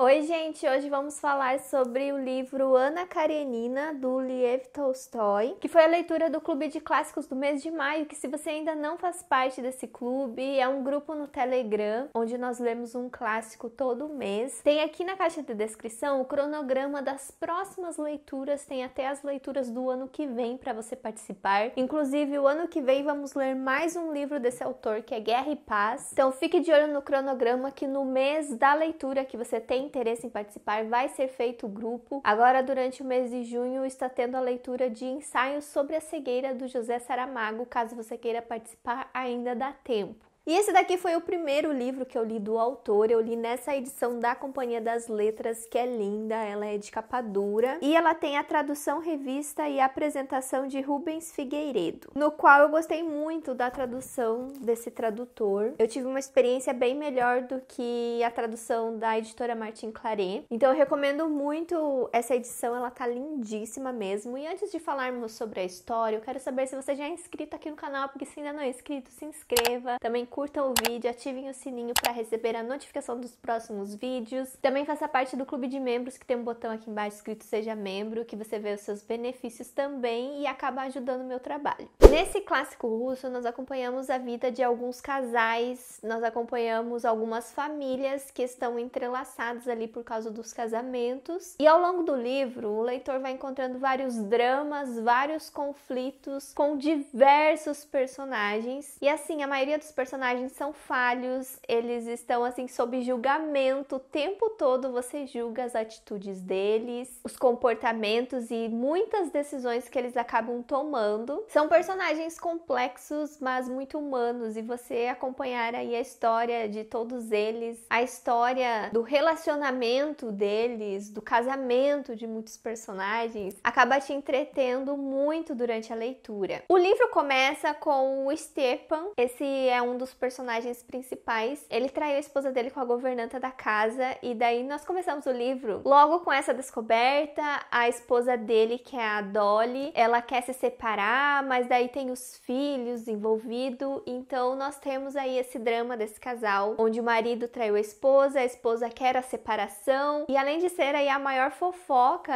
Oi, gente! Hoje vamos falar sobre o livro Ana Karenina, do Liev Tolstói, que foi a leitura do Clube de Clássicos do mês de maio, que se você ainda não faz parte desse clube, é um grupo no Telegram, onde nós lemos um clássico todo mês. Tem aqui na caixa de descrição o cronograma das próximas leituras, tem até as leituras do ano que vem para você participar. Inclusive, o ano que vem vamos ler mais um livro desse autor, que é Guerra e Paz. Então fique de olho no cronograma que no mês da leitura que você tem interesse em participar, vai ser feito o grupo. Agora, durante o mês de junho, está tendo a leitura de ensaios sobre a cegueira do José Saramago. Caso você queira participar, ainda dá tempo. E esse daqui foi o primeiro livro que eu li do autor. Eu li nessa edição da Companhia das Letras, que é linda, ela é de capa dura. E ela tem a tradução, revista e apresentação de Rubens Figueiredo, no qual eu gostei muito da tradução desse tradutor. Eu tive uma experiência bem melhor do que a tradução da editora Martin Claret. Então eu recomendo muito essa edição, ela tá lindíssima mesmo. E antes de falarmos sobre a história, eu quero saber se você já é inscrito aqui no canal, porque se ainda não é inscrito, se inscreva. Também curtam o vídeo, ativem o sininho para receber a notificação dos próximos vídeos. Também faça parte do clube de membros, que tem um botão aqui embaixo escrito Seja Membro, que você vê os seus benefícios também e acaba ajudando o meu trabalho. Nesse clássico russo, nós acompanhamos a vida de alguns casais, nós acompanhamos algumas famílias que estão entrelaçadas ali por causa dos casamentos. E ao longo do livro, o leitor vai encontrando vários dramas, vários conflitos com diversos personagens. E assim, a maioria dos personagens personagens são falhos, eles estão assim sob julgamento o tempo todo, você julga as atitudes deles, os comportamentos e muitas decisões que eles acabam tomando. São personagens complexos, mas muito humanos e você acompanhar aí a história de todos eles, a história do relacionamento deles, do casamento de muitos personagens, acaba te entretendo muito durante a leitura. O livro começa com o Stepan, esse é um dos personagens principais, ele traiu a esposa dele com a governanta da casa e daí nós começamos o livro logo com essa descoberta, a esposa dele, que é a Dolly, ela quer se separar, mas daí tem os filhos envolvido, então nós temos aí esse drama desse casal, onde o marido traiu a esposa, a esposa quer a separação, e além de ser aí a maior fofoca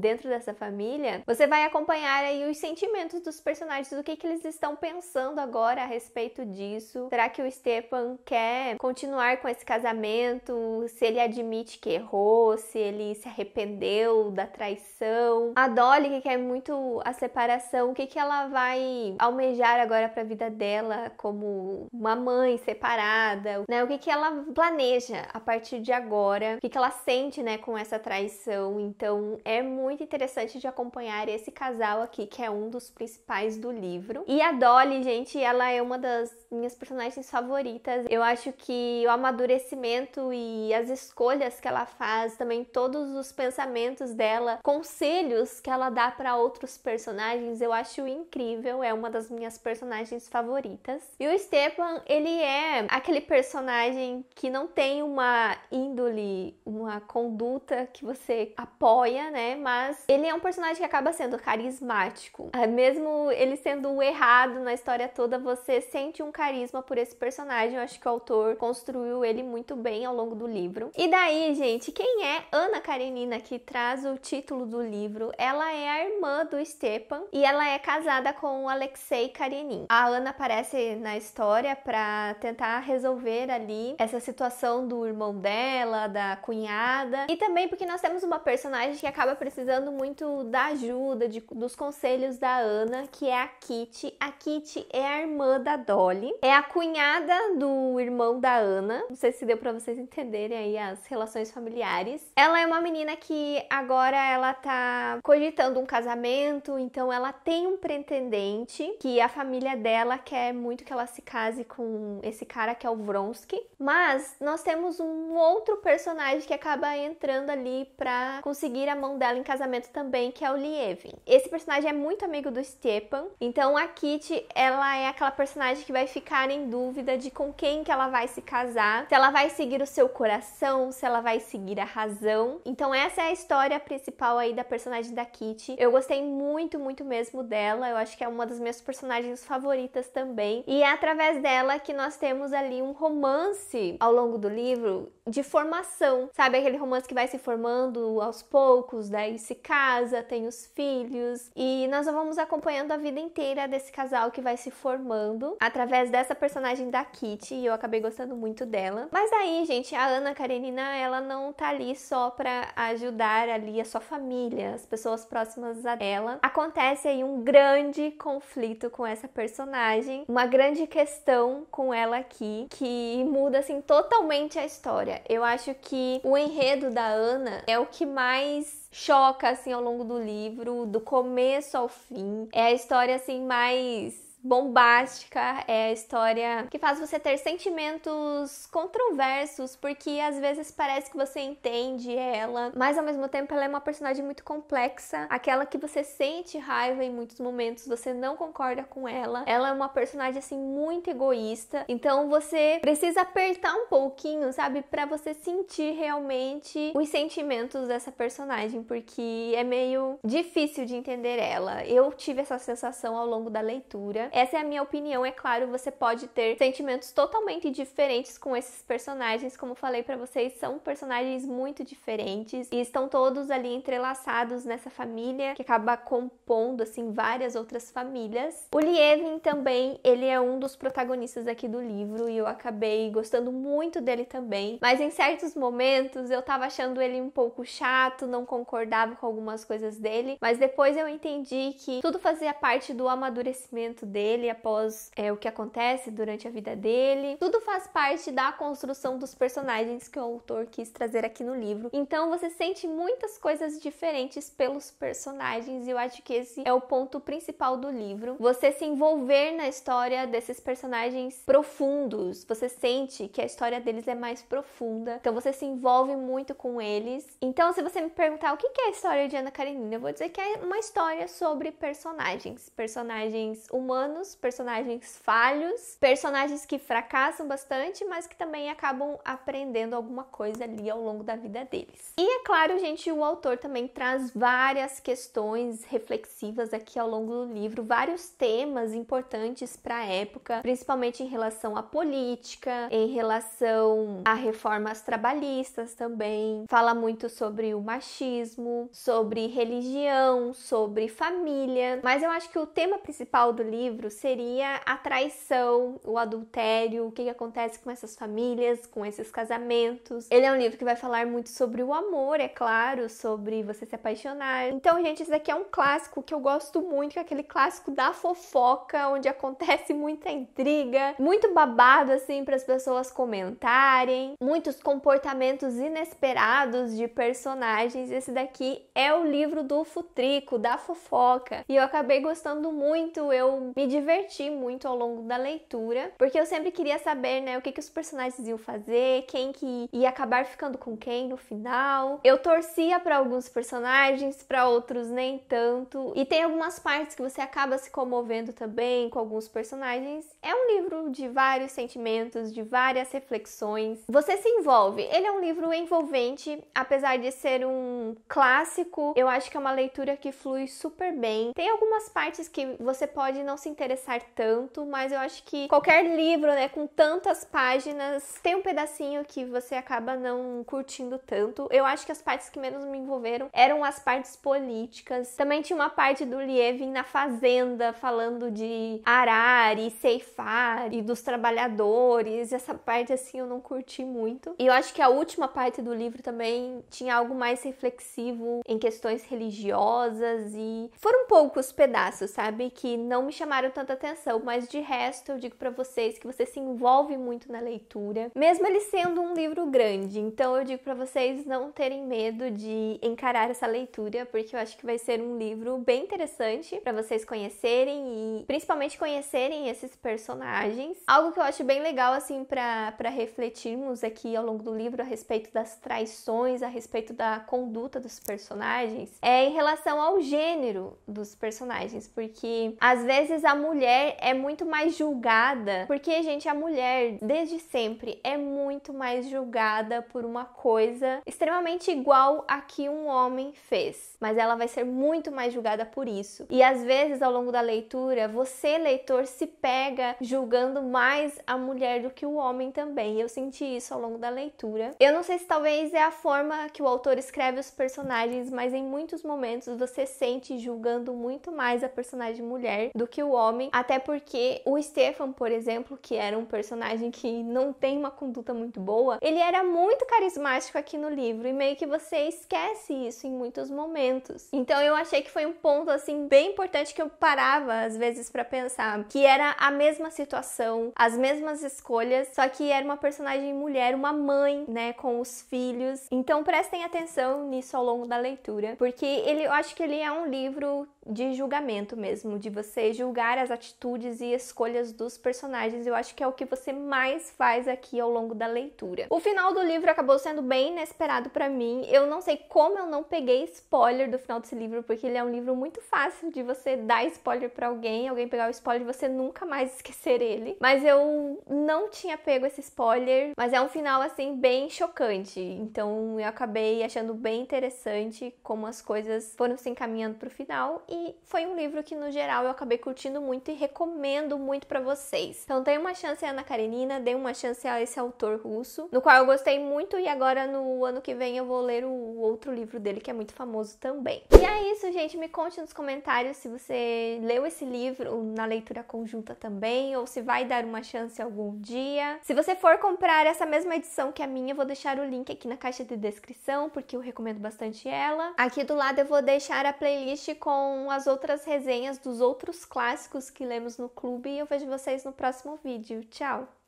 dentro dessa família, você vai acompanhar aí os sentimentos dos personagens, do que que eles estão pensando agora a respeito disso, isso? Será que o Stepan quer continuar com esse casamento? Se ele admite que errou, se ele se arrependeu da traição? A Dolly, que quer muito a separação, o que, que ela vai almejar agora para a vida dela como uma mãe separada? Né? O que, que ela planeja a partir de agora? O que, que ela sente né, com essa traição? Então é muito interessante de acompanhar esse casal aqui, que é um dos principais do livro. E a Dolly, gente, ela é uma das minhas minhas personagens favoritas. Eu acho que o amadurecimento e as escolhas que ela faz, também todos os pensamentos dela, conselhos que ela dá para outros personagens, eu acho incrível. É uma das minhas personagens favoritas. E o Stepan, ele é aquele personagem que não tem uma índole, uma conduta que você apoia, né? Mas ele é um personagem que acaba sendo carismático. Ah, mesmo ele sendo errado na história toda, você sente um carisma carisma por esse personagem. Eu acho que o autor construiu ele muito bem ao longo do livro. E daí, gente, quem é Ana Karenina que traz o título do livro? Ela é a irmã do Stepan e ela é casada com o Alexei Karenin. A Ana aparece na história para tentar resolver ali essa situação do irmão dela, da cunhada e também porque nós temos uma personagem que acaba precisando muito da ajuda, de, dos conselhos da Ana, que é a Kitty. A Kitty é a irmã da Dolly. É é a cunhada do irmão da Ana. Não sei se deu para vocês entenderem aí as relações familiares. Ela é uma menina que agora ela tá cogitando um casamento, então ela tem um pretendente que a família dela quer muito que ela se case com esse cara que é o Vronsky. Mas nós temos um outro personagem que acaba entrando ali para conseguir a mão dela em casamento também, que é o Lievin. Esse personagem é muito amigo do Stepan, então a Kitty, ela é aquela personagem que vai ficar ficar em dúvida de com quem que ela vai se casar, se ela vai seguir o seu coração, se ela vai seguir a razão. Então essa é a história principal aí da personagem da Kitty. Eu gostei muito, muito mesmo dela. Eu acho que é uma das minhas personagens favoritas também. E é através dela que nós temos ali um romance ao longo do livro de formação, sabe aquele romance que vai se formando aos poucos, daí se casa, tem os filhos e nós vamos acompanhando a vida inteira desse casal que vai se formando através dessa essa personagem da Kitty e eu acabei gostando muito dela. Mas aí, gente, a Ana Karenina, ela não tá ali só pra ajudar ali a sua família, as pessoas próximas a ela. Acontece aí um grande conflito com essa personagem, uma grande questão com ela aqui que muda assim totalmente a história. Eu acho que o enredo da Ana é o que mais choca assim ao longo do livro, do começo ao fim. É a história assim mais bombástica, é a história que faz você ter sentimentos controversos, porque às vezes parece que você entende ela, mas ao mesmo tempo ela é uma personagem muito complexa, aquela que você sente raiva em muitos momentos, você não concorda com ela. Ela é uma personagem assim muito egoísta, então você precisa apertar um pouquinho, sabe, para você sentir realmente os sentimentos dessa personagem, porque é meio difícil de entender ela. Eu tive essa sensação ao longo da leitura essa é a minha opinião, é claro, você pode ter sentimentos totalmente diferentes com esses personagens, como falei para vocês, são personagens muito diferentes e estão todos ali entrelaçados nessa família que acaba compondo assim várias outras famílias. O Lievin também, ele é um dos protagonistas aqui do livro e eu acabei gostando muito dele também, mas em certos momentos eu tava achando ele um pouco chato, não concordava com algumas coisas dele, mas depois eu entendi que tudo fazia parte do amadurecimento dele dele após é, o que acontece durante a vida dele. Tudo faz parte da construção dos personagens que o autor quis trazer aqui no livro. Então você sente muitas coisas diferentes pelos personagens e eu acho que esse é o ponto principal do livro. Você se envolver na história desses personagens profundos. Você sente que a história deles é mais profunda. Então você se envolve muito com eles. Então se você me perguntar o que é a história de Ana Karenina, eu vou dizer que é uma história sobre personagens, personagens humanos humanos, personagens falhos, personagens que fracassam bastante, mas que também acabam aprendendo alguma coisa ali ao longo da vida deles. E é claro, gente, o autor também traz várias questões reflexivas aqui ao longo do livro, vários temas importantes para a época, principalmente em relação à política, em relação a reformas trabalhistas também. Fala muito sobre o machismo, sobre religião, sobre família, mas eu acho que o tema principal do livro livro seria a traição, o adultério, o que, que acontece com essas famílias, com esses casamentos. Ele é um livro que vai falar muito sobre o amor, é claro, sobre você se apaixonar. Então, gente, esse daqui é um clássico que eu gosto muito, que é aquele clássico da fofoca, onde acontece muita intriga, muito babado assim para as pessoas comentarem, muitos comportamentos inesperados de personagens. Esse daqui é o livro do futrico, da fofoca. E eu acabei gostando muito, eu me diverti muito ao longo da leitura, porque eu sempre queria saber, né, o que, que os personagens iam fazer, quem que ia acabar ficando com quem no final. Eu torcia para alguns personagens, para outros nem tanto. E tem algumas partes que você acaba se comovendo também com alguns personagens. É um livro de vários sentimentos, de várias reflexões. Você se envolve. Ele é um livro envolvente, apesar de ser um clássico. Eu acho que é uma leitura que flui super bem. Tem algumas partes que você pode não se interessar tanto, mas eu acho que qualquer livro, né, com tantas páginas, tem um pedacinho que você acaba não curtindo tanto. Eu acho que as partes que menos me envolveram eram as partes políticas. Também tinha uma parte do Lievin na fazenda, falando de arar e ceifar e dos trabalhadores. Essa parte, assim, eu não curti muito. E eu acho que a última parte do livro também tinha algo mais reflexivo em questões religiosas e foram poucos pedaços, sabe? Que não me chamaram tanta atenção, mas de resto eu digo para vocês que você se envolve muito na leitura, mesmo ele sendo um livro grande. Então eu digo para vocês não terem medo de encarar essa leitura, porque eu acho que vai ser um livro bem interessante para vocês conhecerem e principalmente conhecerem esses personagens. Algo que eu acho bem legal assim para refletirmos aqui ao longo do livro a respeito das traições, a respeito da conduta dos personagens, é em relação ao gênero dos personagens, porque às vezes a mulher é muito mais julgada, porque, gente, a mulher desde sempre é muito mais julgada por uma coisa extremamente igual a que um homem fez, mas ela vai ser muito mais julgada por isso. E às vezes, ao longo da leitura, você, leitor, se pega julgando mais a mulher do que o homem também. Eu senti isso ao longo da leitura. Eu não sei se talvez é a forma que o autor escreve os personagens, mas em muitos momentos você sente julgando muito mais a personagem mulher do que o homem homem, até porque o Stefan, por exemplo, que era um personagem que não tem uma conduta muito boa, ele era muito carismático aqui no livro e meio que você esquece isso em muitos momentos. Então eu achei que foi um ponto assim bem importante que eu parava às vezes para pensar, que era a mesma situação, as mesmas escolhas, só que era uma personagem mulher, uma mãe, né, com os filhos. Então prestem atenção nisso ao longo da leitura, porque ele eu acho que ele é um livro de julgamento mesmo, de você julgar as atitudes e escolhas dos personagens. Eu acho que é o que você mais faz aqui ao longo da leitura. O final do livro acabou sendo bem inesperado para mim. Eu não sei como eu não peguei spoiler do final desse livro, porque ele é um livro muito fácil de você dar spoiler para alguém, alguém pegar o spoiler e você nunca mais esquecer ele. Mas eu não tinha pego esse spoiler, mas é um final assim bem chocante. Então eu acabei achando bem interessante como as coisas foram se encaminhando pro final e foi um livro que no geral eu acabei curtindo muito e recomendo muito para vocês. Então dei uma chance à Ana Karenina, dei uma chance a esse autor russo, no qual eu gostei muito e agora no ano que vem eu vou ler o outro livro dele que é muito famoso também. E é isso, gente, me conte nos comentários se você leu esse livro na leitura conjunta também ou se vai dar uma chance algum dia. Se você for comprar essa mesma edição que a minha, eu vou deixar o link aqui na caixa de descrição porque eu recomendo bastante ela. Aqui do lado eu vou deixar a playlist com com as outras resenhas dos outros clássicos que lemos no clube e eu vejo vocês no próximo vídeo. Tchau!